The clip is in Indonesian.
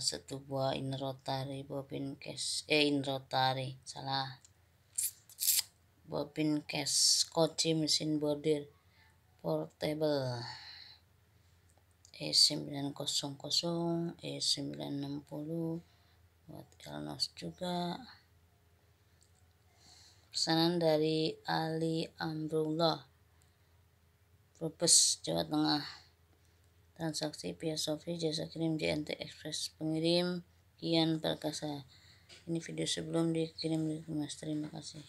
satu buah in bobin case eh in salah bobin case koci mesin bordir portable E900 e, e puluh buat Elnos juga pesanan dari Ali Amrullah Brebes Jawa Tengah transaksi via Shopee jasa kirim JNT Express pengirim Kian Perkasa ini video sebelum dikirim di Mas terima kasih